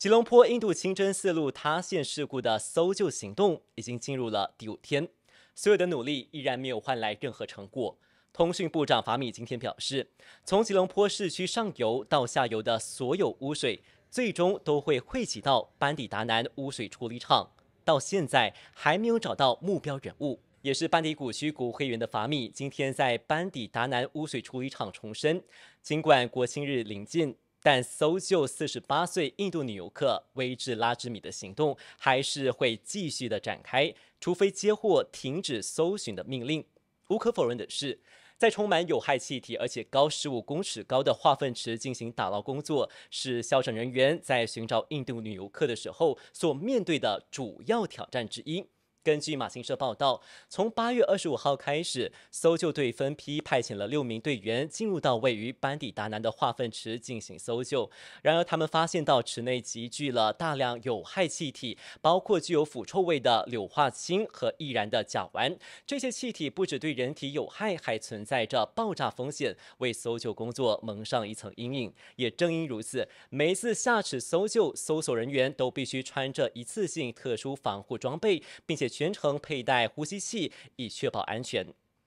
吉隆坡印度清真寺路塌陷事故的搜救行动已经进入了第五天，所有的努力依然没有换来任何成果。通讯部长法米今天表示，从吉隆坡市区上游到下游的所有污水，最终都会汇集到班底达南污水处理厂。到现在还没有找到目标人物，也是班底谷区骨灰员的法米今天在班底达南污水处理厂重申，尽管国庆日临近。但搜救48岁印度女游客威治拉兹米的行动还是会继续的展开，除非接获停止搜寻的命令。无可否认的是，在充满有害气体而且高十五公尺高的化粪池进行打捞工作，是消防人员在寻找印度女游客的时候所面对的主要挑战之一。根据马新社报道，从八月二十五号开始，搜救队分批派遣了六名队员进入到位于班底达南的化粪池进行搜救。然而，他们发现到池内积聚了大量有害气体，包括具有腐臭味的硫化氢和易燃的甲烷。这些气体不止对人体有害，还存在着爆炸风险，为搜救工作蒙上一层阴影。也正因如此，每一次下池搜救，搜索人员都必须穿着一次性特殊防护装备，并且。全程佩戴呼吸器，以确保安全。